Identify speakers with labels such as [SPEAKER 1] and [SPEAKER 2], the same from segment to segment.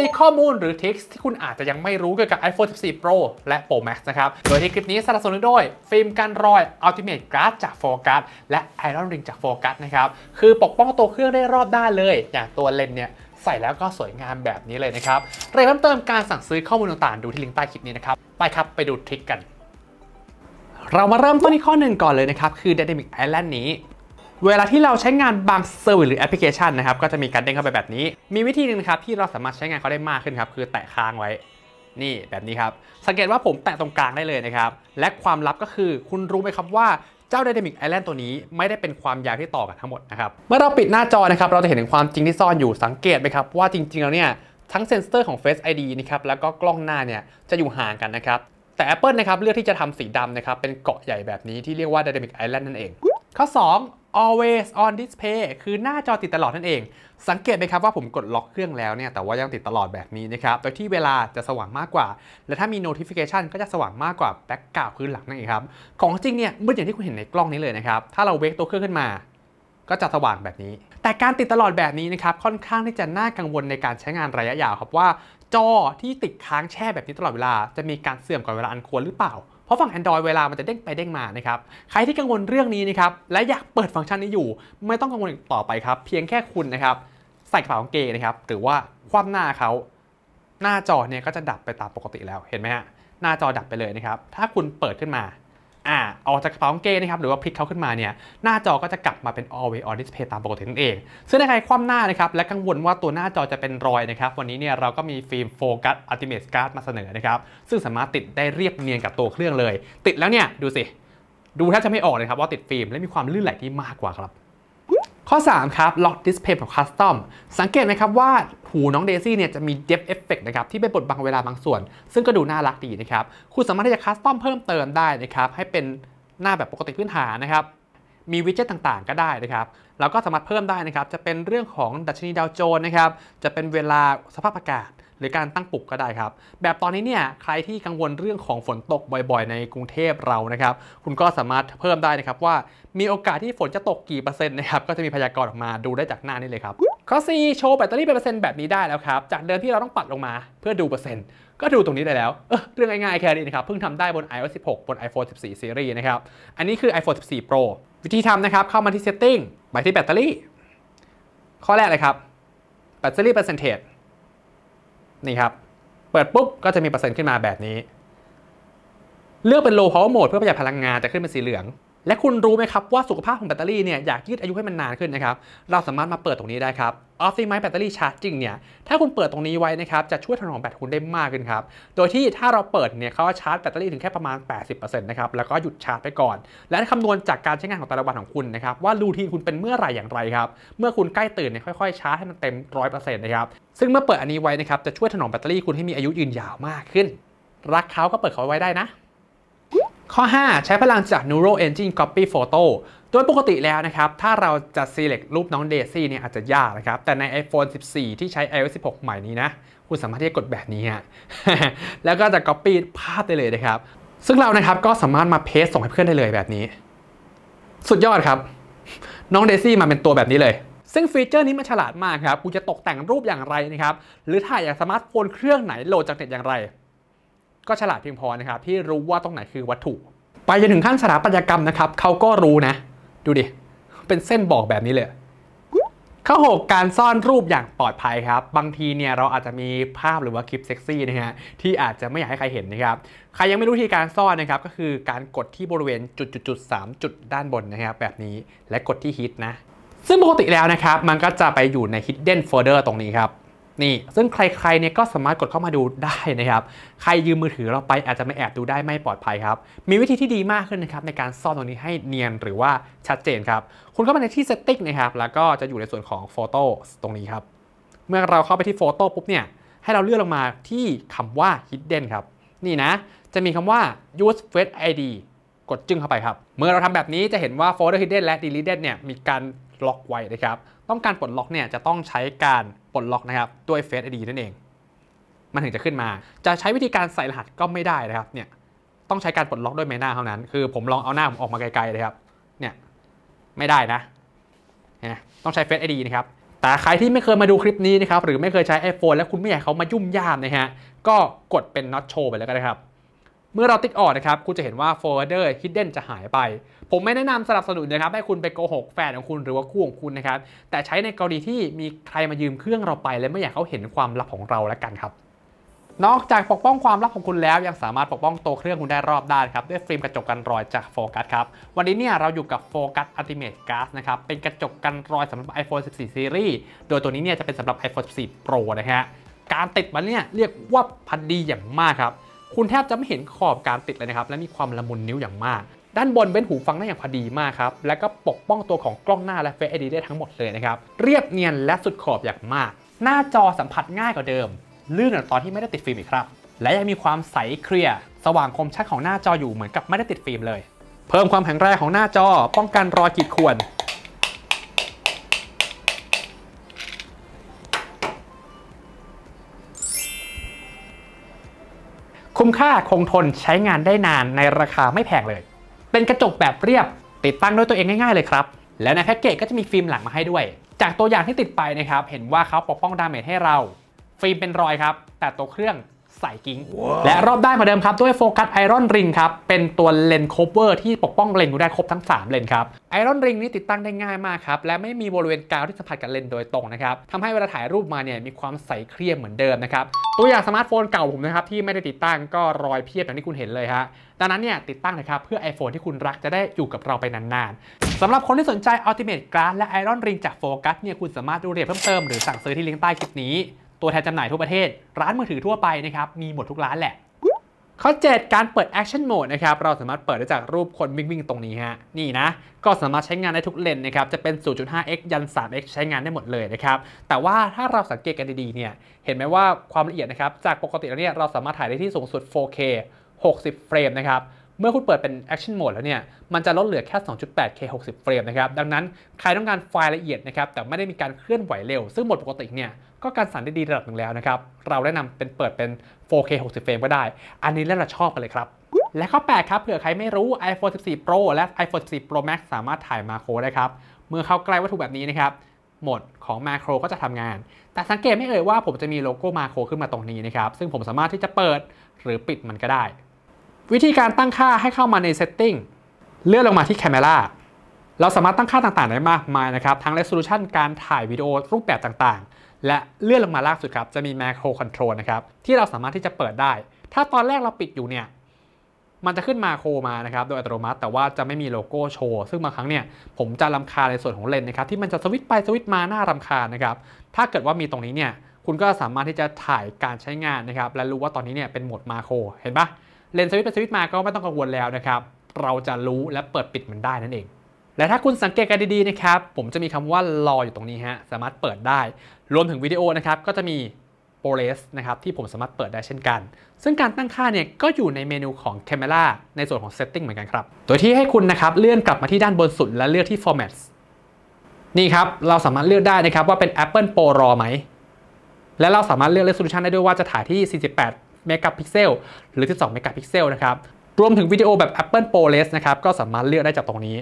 [SPEAKER 1] 14 ข้อมูลหรือทิกที่คุณอาจจะยังไม่รู้เกี่ยวกับ iPhone 14 Pro และ Pro Max นะครับ โดยที่คลิปนี้สนับสนุนโดยฟิล์มกันรอย Ultimate Glass จากโฟกัสและ Iron Ring จากโฟกัสนะครับ คือปกป้องตัวเครื่องได้รอบด้านเลย อย่างตัวเลนเนี่ย ใส่แล้วก็สวยงามแบบนี้เลยนะครับ เรียเพิ่มเติมการสั่งซื้อข้อมูลต่างๆดูที่ลิงก์ใต้คลิปนี้นะครับไปครับไปดูทริกกัน เรามาเริ่มต้นที่ข้อหนึ่งก่อนเลยนะครับคือ Dynamic Island นี้เวลาที่เราใช้งานบางเซอร์วิสหรือแอปพลิเคชันนะครับ ก็จะมีการเด้งเข้าไปแบบนี้ มีวิธีนึงครับ ที่เราสามารถใช้งานเขาได้มากขึ้นครับ คือแตะค้างไว้ นี่แบบนี้ครับ สังเกตว่าผมแตะตรงกลางได้เลยนะครับ และความลับก็คือคุณรู้ไหมครับว่าเจ้า Dynamic Island ตัวนี้ไม่ได้เป็นความยาวที่ต่อกันทั้งหมดนะครับ เมื่อเราปิดหน้าจอนะครับเราจะเห็นถึงความจริงที่ซ่อนอยู่สังเกตไหมครับว่าจริงๆแล้วเนี่ยทั้งเซนเซอร์ของ Face ID นะครับแล้วก็กล้องหน้าเนี่ยจะอยู่ห่างกันนะครับแต่ Apple นะครับเลือกที่จะทำสีดำนะครับเป็นเกาะใหญ่แบบนี้ที่เรียกว่า Dynamic Island นั่นเองข้อ2 always on display คือหน้าจอติดตลอดนั่นเอง สังเกตไหมครับว่าผมกดล็อกเครื่องแล้วเนี่ยแต่ว่ายังติดตลอดแบบนี้นะครับ โดยที่เวลาจะสว่างมากกว่า และถ้ามี notification ก็จะสว่างมากกว่า background พื้นหลังนั่นเองครับ ของจริงเนี่ยมืดอย่างที่คุณเห็นในกล้องนี้เลยนะครับ ถ้าเราเวกตัวเครื่องขึ้นมา ก็จะสว่างแบบนี้ แต่การติดตลอดแบบนี้นะครับค่อนข้างที่จะน่ากังวลในการใช้งานระยะยาวครับว่าจอที่ติดค้างแช่แบบนี้ตลอดเวลาจะมีการเสื่อมก่อนเวลาอันควรหรือเปล่าราะฝั่ง Android เวลา มันจะเด้งไปเด้งมานะครับ ใครที่กังวลเรื่องนี้นะครับ และอยากเปิดฟังก์ชันนี้อยู่ ไม่ต้องกังวลต่อไปครับ เพียงแค่คุณนะครับ ใส่กระเป๋าของเกนะครับ หรือว่าคว่ำหน้าเขา หน้าจอเนี่ยก็จะดับไปตามปกติแล้ว เห็นไหมฮะ หน้าจอดับไปเลยนะครับ ถ้าคุณเปิดขึ้นมาอ่าออกจากกระเป๋างเกนะครับ หรือว่าพลิกเขาขึ้นมาเนี่ยหน้าจอก็จะกลับมาเป็น always on display ตามปกตินั่นเอง ซึ่งในใครคว่ำหน้านะครับ และกังวลว่าตัวหน้าจอจะเป็นรอยนะครับ วันนี้เนี่ยเราก็มีฟิล์มโฟกัสอัลติเมทการ์ดมาเสนอนะครับ ซึ่งสามารถติดได้เรียบเนียนกับตัวเครื่องเลย ติดแล้วเนี่ย ดูสิ ดูแทบจะไม่ออกเลยครับว่าติดฟิล์มและมีความลื่นไหลที่มากกว่าครับข้อ3ครับ Lock Display แบบ Custom สังเกตไหมครับว่าหูน้องเดซี่เนี่ยจะมี Depth Effect นะครับที่ไปบดบังเวลาบางส่วน ซึ่งก็ดูน่ารักดีนะครับ คุณสามารถที่จะคัสตอมเพิ่มเติมได้นะครับให้เป็นหน้าแบบปกติพื้นฐานนะครับ มีวิดเจ็ตต่างๆก็ได้นะครับเราก็สามารถเพิ่มได้นะครับจะเป็นเรื่องของดัชนีดาวโจนส์นะครับจะเป็นเวลาสภาพอากาศหรือการตั้งปลุกก็ได้ครับ แบบตอนนี้เนี่ยใครที่กังวลเรื่องของฝนตกบ่อยๆ ในกรุงเทพเรานะครับคุณก็สามารถเพิ่มได้นะครับว่ามีโอกาสที่ฝนจะตกกี่เปอร์เซ็นต์นะครับก็จะมีพยากรณ์ออกมาดูได้จากหน้านี้เลยครับข้อ4โชว์แบตเตอรี่เป็นเปอร์เซ็นต์แบบนี้ได้แล้วครับ จากเดิมที่เราต้องปัดลงมา เพื่อดูเปอร์เซ็นต์ ก็ดูตรงนี้ได้แล้วเเรื่องง่ายๆแค่นี้นะครับเพิ่งทำได้บน iOS 16บน iPhone 14 Series นะครับอันนี้คือ iPhone 14 Pro วิธีทำนะครับเข้ามาที่ Setting ไปที่แบตเตอรี่ ข้อแรกเลยครับแบตเตอรี่เปอร์เซนต์นี่ครับ เปิดปุ๊บ ก็จะมีเปอร์เซ็นต์ขึ้นมาแบบนี้ เลือกเป็น low power mode เพื่อประหยัดพลังงานจะขึ้นเป็นสีเหลืองและคุณรู้ไหมครับว่าสุขภาพของแบตเตอรี่เนี่ยอยากยืดอายุให้มันนานขึ้นนะครับเราสามารถมาเปิดตรงนี้ได้ครับ Optimize Battery Charging เนี่ย ถ้าคุณเปิดตรงนี้ไว้นะครับจะช่วยถนอมแบตคุณได้มากขึ้นครับ โดยที่ถ้าเราเปิดเนี่ยเขาชาร์จแบตเตอรี่ถึงแค่ประมาณ 80%นะครับแล้วก็หยุดชาร์จไปก่อน และคำนวณจากการใช้งานของแต่ละวันของคุณนะครับว่ารูทีนคุณเป็นเมื่อไหร่อย่างไรครับเมื่อคุณใกล้ตื่นเนี่ยค่อยๆ ชาร์จให้มันเต็ม 100%นะครับซึ่งเมื่อเปิดอันนี้ไว้นะครับจะช่วยถนอมแบตเตอรี่คุณให้มีอายุยืนยาวมากขึ้น รักเขาก็เปิดเขาไว้ได้นะข้อ 5 ใช้พลังจาก Neural Engine Copy Photo โดยปกติแล้วนะครับ ถ้าเราจะ select รูปน้องเดซี่เนี่ยอาจจะยากนะครับ แต่ใน iPhone 14 ที่ใช้ iOS 16 ใหม่นี้นะ คุณสามารถที่จะกดแบบนี้ฮะแล้วก็จะ copy ภาพได้เลยนะครับ ซึ่งเรานะครับก็สามารถมาเพสส่งให้เพื่อนได้เลยแบบนี้ สุดยอดครับน้องเดซี่มาเป็นตัวแบบนี้เลย ซึ่งฟีเจอร์นี้มันฉลาดมากครับคุณจะตกแต่งรูปอย่างไรนะครับหรือถ่ายอย่างสมาร์ทโฟนเครื่องไหนโหลดจากเน็ตอย่างไรก็ฉลาดเพียงพอนะครับที่รู้ว่าตรงไหนคือวัตถุ ไปจนถึงขั้นสถาปัตยกรรมนะครับเขาก็รู้นะดูดิเป็นเส้นบอกแบบนี้เลยข้อหกการซ่อนรูปอย่างปลอดภัยครับ บางทีเนี่ยเราอาจจะมีภาพหรือว่าคลิปเซ็กซี่นะฮะที่อาจจะไม่อยากให้ใครเห็นนะครับใครยังไม่รู้วิธีการซ่อนนะครับก็คือการกดที่บริเวณจุดจุดจุดสามจุดด้านบนนะครับแบบนี้และกดที่ฮิตนะซึ่งปกติแล้วนะครับ มันก็จะไปอยู่ใน hidden folder ตรงนี้ครับนี่ซึ่งใครๆเนี่ยก็สามารถกดเข้ามาดูได้นะครับ ใครยืมมือถือเราไปอาจจะไม่แอบดูได้ไม่ปลอดภัยครับ มีวิธีที่ดีมากขึ้นนะครับในการซ่อนตรงนี้ให้เนียนหรือว่าชัดเจนครับ คุณเข้ามาในที่ setting นะครับ แล้วก็จะอยู่ในส่วนของ photo ตรงนี้ครับ เมื่อเราเข้าไปที่ photo ปุ๊บเนี่ยให้เราเลื่อนลงมาที่คำว่า hidden ครับนี่นะจะมีคำว่า use face id กดจึ้งเข้าไปครับเมื่อเราทำแบบนี้จะเห็นว่า folder hidden และ deleted เนี่ยมีการล็อกไว้นะครับ ต้องการปลดล็อกเนี่ยจะต้องใช้การปลดล็อกนะครับด้วย Face ID นั่นเอง มันถึงจะขึ้นมา จะใช้วิธีการใส่รหัสก็ไม่ได้นะครับ เนี่ยต้องใช้การปลดล็อกด้วยใบหน้าเท่านั้น คือ ผมลองเอาหน้าผมออกมาไกลๆเลยครับ เนี่ยไม่ได้นะนต้องใช้ Face ID นะครับแต่ใครที่ไม่เคยมาดูคลิปนี้นะครับหรือไม่เคยใช้ iPhone และคุณไม่อยากเขามายุ่มยามนะฮะ ก็กดเป็น not show ไปแล้วก็ได้ครับเมื่อเราติ๊กออกนะครับคุณจะเห็นว่า folder hidden จะหายไป ผมไม่แนะนำสนับสนุนนะครับให้คุณไปโกหกแฟนของคุณหรือว่าคู่ของคุณนะครับแต่ใช้ในกรณีที่มีใครมายืมเครื่องเราไปและไม่อยากเขาเห็นความลับของเราแล้วกันครับ นอกจากปกป้องความลับของคุณแล้ว ยังสามารถปกป้องตัวเครื่องคุณได้รอบด้านครับด้วยฟิล์มกระจกกันรอยจากโฟกัสครับวันนี้เนี่ยเราอยู่กับโฟกัสอัลติเมทกาสนะครับเป็นกระจกกันรอยสำหรับ iPhone 14 Series โดยตัวนี้เนี่ยจะเป็นสำหรับ iPhone 14 Pro นะฮะการติดมันเนี่ยเรียกว่าพันดีอย่างมากครับคุณแทบจะไม่เห็นขอบการติดเลยนะครับและมีความละมุนนิ้วอย่างมาก ด้านบนเป็นหูฟังได้อย่างพอดีมากครับ และก็ปกป้องตัวของกล้องหน้าและเฟซไอดีได้ทั้งหมดเลยนะครับเรียบเนียนและสุดขอบอย่างมาก หน้าจอสัมผัสง่ายกว่าเดิมลื่นกว่าตอนที่ไม่ได้ติดฟิล์มอีกครับ และยังมีความใสเคลียร์สว่างคมชัดของหน้าจออยู่เหมือนกับไม่ได้ติดฟิล์มเลย เพิ่มความแข็งแรงของหน้าจอ ป้องกันรอยขีดข่วนคุ้มค่าคงทนใช้งานได้นานในราคาไม่แพงเลย เป็นกระจกแบบเรียบติดตั้งด้วยตัวเองง่ายๆ เลยครับ และในแพ็กเกจก็จะมีฟิล์มหลังมาให้ด้วย จากตัวอย่างที่ติดไปนะครับเห็นว่าเขาปกป้องดาเมจให้เรา ฟิล์มเป็นรอยครับแต่ตัวเครื่องสายกิ้ง และรอบได้เหมือนเดิมครับด้วยโฟกัสไอรอนริงครับ เป็นตัวเลนส์โคเวอร์ที่ปกป้องเลนส์ได้ครบทั้ง 3 เลนครับไอรอนริงนี้ติดตั้งได้ง่ายมากครับ และไม่มีบริเวณกาวที่สัมผัสกับเลนส์โดยตรงนะครับทำให้เวลาถ่ายรูปมาเนี่ยมีความใสเครียมเหมือนเดิมนะครับ ตัวอย่างสมาร์ทโฟนเก่าผมนะครับ ที่ไม่ได้ติดตั้งก็รอยเพียบอย่างที่คุณเห็นเลยฮะดังนั้นเนี่ยติดตั้งนะครับเพื่อ iPhone ที่คุณรักจะได้อยู่กับเราไปนานๆสำหรับคนที่สนใจ Ultimate Glass และ Iron Ring จากโฟกัสเนี่ยคุณสามารถดูรเรียดเพิ่มเติมหรือสั่งซื้อที่ลิงก์ใต้คลิปนี้ตัวแทนจำหน่ายทั่วประเทศ ร้านมือถือทั่วไปนะครับ มีหมดทุกร้านแหละข้อ 7 การเปิด Action Mode นะครับเราสามารถเปิดได้จากรูปคนวิ่งวิ่งตรงนี้ฮะนี่นะ ก็สามารถใช้งานได้ทุกเลนนะครับจะเป็น 0.5x ยัน 3x ใช้งานได้หมดเลยนะครับ แต่ว่าถ้าเราสังเกตกันดีๆเนี่ยเห็นไหมว่าความละเอียดนะครับจากปกติแล้วเนี่ยเราสามารถถ่ายได้ที่สูงสุด 4K 60เฟรมนะครับเมื่อคุณเปิดเป็น Action Mode แล้วเนี่ยมันจะลดเหลือแค่ 2.8K 60เฟรมนะครับดังนั้นใครต้องการไฟล์ละเอียดนะครับแต่ไม่ได้มีการเคลื่อนไหวเร็ว ซึ่งหมดปกติเนี่ยก็การสั่นได้ดีระดับหนึ่งแล้วนะครับ เราแนะนำเป็นเปิดเป็น 4K 60เฟรมก็ได้ อันนี้แล้วเราชอบกันเลยครับ และข้อ8ครับ เผื่อใครไม่รู้ iPhone 14 Pro และ iPhone 14 Pro Max สามารถถ่ายมาโครได้ครับ เมื่อเข้าใกล้วัตถุแบบนี้นะครับโหมดของมาโครก็จะทำงาน แต่สังเกตไม่เอ่ยว่าผมจะมีโลโก้มาโครขึ้นมาตรงนี้นะครับ ซึ่งผมสามารถที่จะเปิดหรือปิดมันก็ได้ วิธีการตั้งค่าให้เข้ามาใน Setting เลื่อนลงมาที่ Camera เราสามารถตั้งค่าต่างๆได้มากมายนะครับ ทั้ง resolution การถ่ายวิดีโอรูปแบบต่างและเลื่อนลงมาล่าสุดครับจะมี macro control นะครับที่เราสามารถที่จะเปิดได้ ถ้าตอนแรกเราปิดอยู่เนี่ยมันจะขึ้นมาโคมานะครับโดยอัตโนมัติแต่ว่าจะไม่มีโลโก้โชว์ ซึ่งบางครั้งเนี่ยผมจะลำคาในส่วนของเลนนะครับที่มันจะสวิตไปสวิตมาหน้ารำคาญนะครับถ้าเกิดว่ามีตรงนี้เนี่ยคุณก็สามารถที่จะถ่ายการใช้งานนะครับและรู้ว่าตอนนี้เนี่ยเป็นโหมดมาโคเห็นปะเลนสวิตไปสวิตมาก็ไม่ต้องกังวลแล้วนะครับเราจะรู้และเปิดปิดมันได้นั่นเองและถ้าคุณสังเกตกันดีๆนะครับผมจะมีคำว่ารออยู่ตรงนี้ฮะสามารถเปิดได้รวมถึงวิดีโอนะครับก็จะมีโปรเลสนะครับที่ผมสามารถเปิดได้เช่นกัน ซึ่งการตั้งค่าเนี่ยก็อยู่ในเมนูของ Camera ในส่วนของ Setting เหมือนกันครับโดยที่ให้คุณนะครับเลื่อนกลับมาที่ด้านบนสุดและเลือกที่ f o r m a t นี่ครับเราสามารถเลือกได้นะครับว่าเป็น Apple Pro RAW ไหมและเราสามารถเลือก Resolution ได้ด้วยว่าจะถ่ายที่48เมกะพิกเซลหรือ12เมกะพิกเซลนะครับรวมถึงวิดีโอแบบ Apple ProRes นะครับก็สามารถเลือกได้จากตรงนี้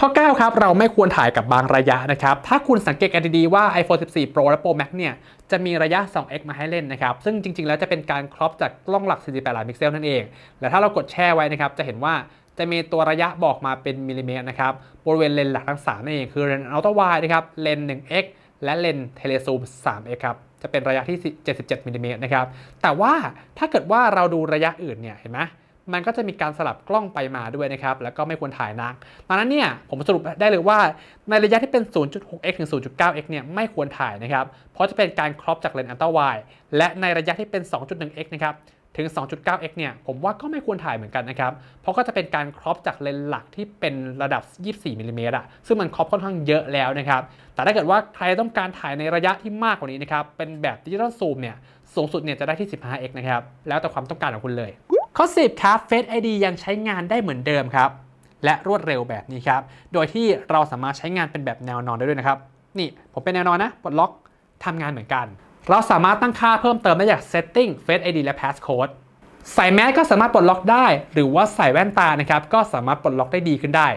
[SPEAKER 1] ข้อ 9 ครับ เราไม่ควรถ่ายกับบางระยะนะครับ ถ้าคุณสังเกตกันดีๆ ว่า iPhone 14 Pro และ Pro Max เนี่ย จะมีระยะ 2x มาให้เล่นนะครับ ซึ่งจริงๆ แล้วจะเป็นการครอปจากกล้องหลัก 48 ล้านพิกเซลนั่นเอง และถ้าเรากดแช่ไว้นะครับ จะเห็นว่าจะมีตัวระยะบอกมาเป็นมิลลิเมตรนะครับ บริเวณเลนส์หลักทั้ง 3 นั่นเอง คือเลนส์อัลตร้าวนะครับ เลนส์ 1x และเลนส์เทเลซูม 3x ครับ จะเป็นระยะที่ 77มิลลิเมตรนะครับ แต่ว่าถ้าเกิดว่าเราดูระยะอื่นเนี่ย เห็นไหมมันก็จะมีการสลับกล้องไปมาด้วยนะครับ แล้วก็ไม่ควรถ่ายนักตอนนั้นเนี่ยผมสรุปได้เลยว่าในระยะที่เป็น 0.6x ถึง 0.9x เนี่ยไม่ควรถ่ายนะครับ เพราะจะเป็นการครอปจากเลนส์อันตราไวด์และในระยะที่เป็น 2.1x นะครับ ถึง 2.9x เนี่ยผมว่าก็ไม่ควรถ่ายเหมือนกันนะครับ เพราะก็จะเป็นการครอปจากเลนส์หลักที่เป็นระดับ 24มิลลิเมตรอะซึ่งมันครอปค่อนข้างเยอะแล้วนะครับ แต่ถ้าเกิดว่าใครต้องการถ่ายในระยะที่มากกว่านี้นะครับ เป็นแบบดิจิตอลซูมเนี่ยสูงสุดเนี่ยจะได้ที่ 15x นะครับแล้วแต่ความต้องการของคุณเลยข้อ10ครับ Face ID ยังใช้งานได้เหมือนเดิมครับ และรวดเร็วแบบนี้ครับ โดยที่เราสามารถใช้งานเป็นแบบแนวนอนได้ด้วยนะครับ นี่ผมเป็นแนวนอนนะ ปลดล็อกทำงานเหมือนกัน เราสามารถตั้งค่าเพิ่มเติมได้จาก Setting Face ID และ Passcode ใส่แมสก็สามารถปลดล็อกได้ หรือว่าใส่แว่นตานะครับ ก็สามารถปลดล็อกได้ดีขึ้นได้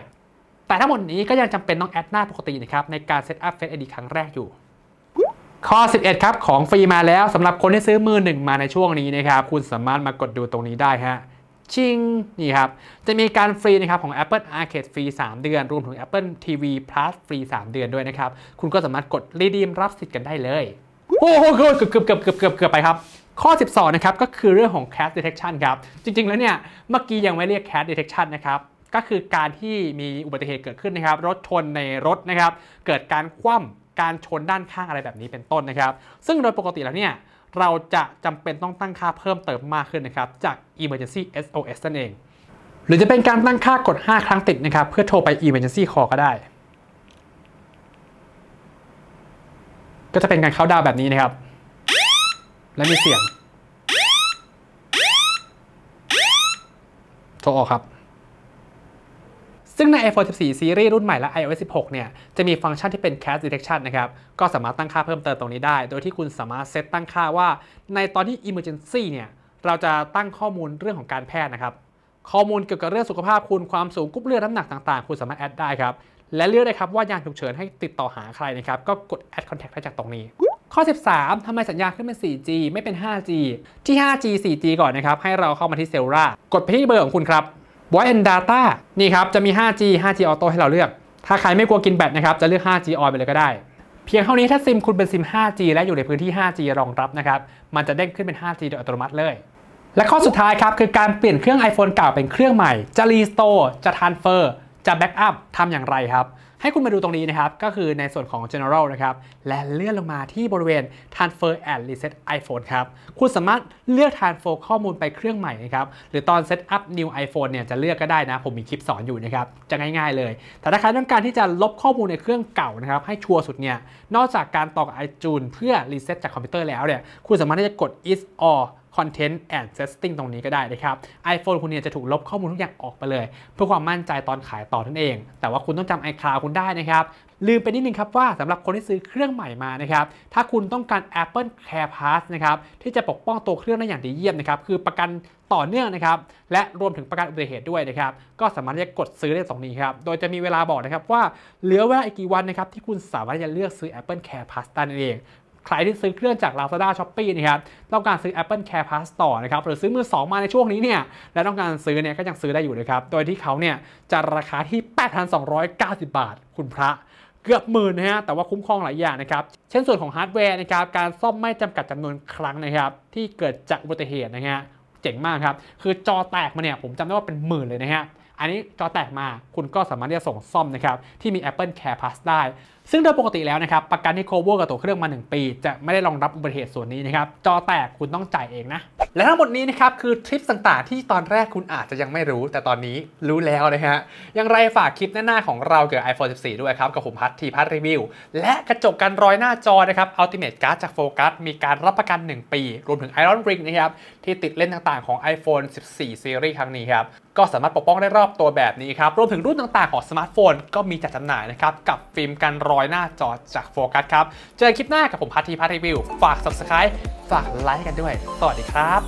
[SPEAKER 1] แต่ทั้งหมดนี้ก็ยังจำเป็นต้องแอดหน้าปกตินะครับในการเซตอัพ Face ID ครั้งแรกอยู่ข้อ 11 ครับ ของฟรีมาแล้วสำหรับคนที่ซื้อมือหนึ่งมาในช่วงนี้นะครับ คุณสามารถมากดดูตรงนี้ได้ฮะชิง นี่ครับ จะมีการฟรีนะครับของ Apple Arcade ฟรี 3 เดือน รวมถึง Apple TV Plus ฟรี 3 เดือนด้วยนะครับ คุณก็สามารถกดรีดีมรับสิทธิ์กันได้เลยโอ้โหเกือบเกือบเกือบเกือบเกือบเกือบไปครับ ข้อ 12 นะครับ ก็คือเรื่องของ Cat Detection ครับจริงๆแล้วเนี่ยเมื่อกี้ยังไม่เรียก Cat Detection นะครับก็คือการที่มีอุบัติเหตุเกิดขึ้นนะครับรถชนในรถนะครับเกิดการคว่าการชนด้านข้างอะไรแบบนี้เป็นต้นนะครับ ซึ่งโดยปกติแล้วเนี่ย เราจะจำเป็นต้องตั้งค่าเพิ่มเติมมากขึ้นนะครับ จาก emergency SOS นั่นเอง หรือจะเป็นการตั้งค่ากด 5 ครั้งติดนะครับ เพื่อโทรไป emergency call ก็ได้ ก็จะเป็นการเข้าดาวแบบนี้นะครับ และมีเสียงโทรออกครับซึ่งใน iPhone 14 Series รุ่นใหม่และ iOS 16 เนี่ยจะมีฟังก์ชันที่เป็น Cast Detection นะครับก็สามารถตั้งค่าเพิ่มเติมตรงนี้ได้ โดยที่คุณสามารถเซตตั้งค่าว่า ในตอนที่ Emergency เนี่ยเราจะตั้งข้อมูลเรื่องของการแพทย์นะครับข้อมูลเกี่ยวกับเรื่องสุขภาพคุณความสูงกรุ๊ปเลือดน้ำหนักต่างๆ คุณสามารถแอดได้ครับและเลือกได้ครับว่ายามฉุกเฉินให้ติดต่อหาใครนะครับก็กด add contact ได้จากตรงนี้ ข้อ 13 ทำไมสัญญาขึ้นเป็น 4G ไม่เป็น 5G ที่ 5G 4G ก่อนนะครับให้เราเข้ามาที่เซลล่ากดไปที่เบอร์ของคุณครับ Voice and Data นี่ครับจะมี 5G 5G Auto ให้เราเลือก ถ้าใครไม่กลัวกินแบตนะครับจะเลือก 5G on ไปเลยก็ได้ เพียงเท่านี้ถ้าซิมคุณเป็นซิม 5G และอยู่ในพื้นที่ 5G รองรับนะครับ มันจะเด้งขึ้นเป็น 5G โดยอัตโนมัติเลย และข้อสุดท้ายครับคือการเปลี่ยนเครื่อง iPhone เก่าเป็นเครื่องใหม่ จะรีสโตร์จะทานเฟอร์จะแบ็กอัพทำอย่างไรครับให้คุณมาดูตรงนี้นะครับ ก็คือในส่วนของ general นะครับ และเลื่อนลงมาที่บริเวณ transfer and reset iPhone ครับ คุณสามารถเลือก transfer ข้อมูลไปเครื่องใหม่นะครับ หรือตอน set up new iPhone เนี่ยจะเลือกก็ได้นะ ผมมีคลิปสอนอยู่นะครับ จะง่ายๆ เลย แต่ถ้าใครต้องการที่จะลบข้อมูลในเครื่องเก่านะครับ ให้ชัวร์สุดเนี่ย นอกจากการต่อ iTunes เพื่อ reset จากคอมพิวเตอร์แล้วเนี่ยคุณสามารถที่จะกด is all Content and Setting ตรงนี้ก็ได้นะครับ iPhone คุณเนี่ยจะถูกลบข้อมูลทุกอย่างออกไปเลย เพื่อความมั่นใจตอนขายต่อนั่นเอง แต่ว่าคุณต้องจำ iCloud คุคุณได้นะครับลืมไปนิดนึงครับว่าสำหรับคนที่ซื้อเครื่องใหม่มานะครับถ้าคุณต้องการ Apple Care Pass นะครับที่จะปกป้องตัวเครื่องได้อย่างดีเยี่ยมนะครับคือประกันต่อเนื่องนะครับและรวมถึงประกันอุบัติเหตุด้วยนะครับก็สามารถจะกดซื้อได้ตรงนี้ครับโดยจะมีเวลาบอกนะครับว่าเหลือเวลาอีกกี่วันนะครับที่คุณสามารถจะเลือกซื้อ Apple Care Pass ได้ันเองใครที่ซื้อเครื่องจาก Lazada Shopee นะครับต้องการซื้อ Apple Care Pass ต่อนะครับหรือซื้อมือ2 มาในช่วงนี้เนี่ยและต้องการซื้อเนี่ยก็ยังซื้อได้อยู่นะครับโดยที่เขาเนี่ยจะราคาที่ 8,290 บาทคุณพระ เกือบหมื่นนะฮะแต่ว่าคุ้มครองหลายอย่างนะครับเช่นส่วนของฮาร์ดแวร์นะครับการซ่อมไม่จำกัดจำนวนครั้งนะครับที่เกิดจากอุบัติเหตุนะฮะเจ๋งมากครับคือจอแตกมาเนี่ย ผมจำได้ว่าเป็นหมื่นเลยนะฮะอันนี้จอแตกมาคุณก็สามารถที่จะส่งซ่อมนะครับที่มี Apple Care Plus ได้ซึ่งโดยปกติแล้วนะครับประกันที่โคเวอร์กับตัวเครื่องมา 1 ปี จะไม่ได้รองรับอุบัติเหตุส่วนนี้นะครับจอแตกคุณต้องจ่ายเองนะ และทั้งหมดนี้นะครับคือ ทริปต่างๆที่ตอนแรกคุณอาจจะยังไม่รู้แต่ตอนนี้รู้แล้วนะฮะอย่างไรฝากคลิปหน้าๆของเราเกี่ยวกับ iPhone 14 ด้วยครับ กับผมพัททีพัทรีวิวและกระจกกันรอยหน้าจอนะครับ Ultimate Guard จากโฟกัสมีการรับประกัน 1 ปีรวมถึง Iron Ring นะครับที่ติดเล่นต่างๆของ iPhone 14 Series ครั้งนี้ครับ ก็สามารถปกป้องได้รอบตัวแบบนี้ครับ รวมถึงรุ่นต่างๆของสมาร์ทโฟนก็มีจัดจำหน่ายนะครับ กับฟิล์มกันรอยหน้าจอจากโฟกัสครับ เจอคลิปหน้ากับผมพัททีพัทรีวิว ฝาก subscribe ฝากไลค์กันด้วย สวัสดีครับ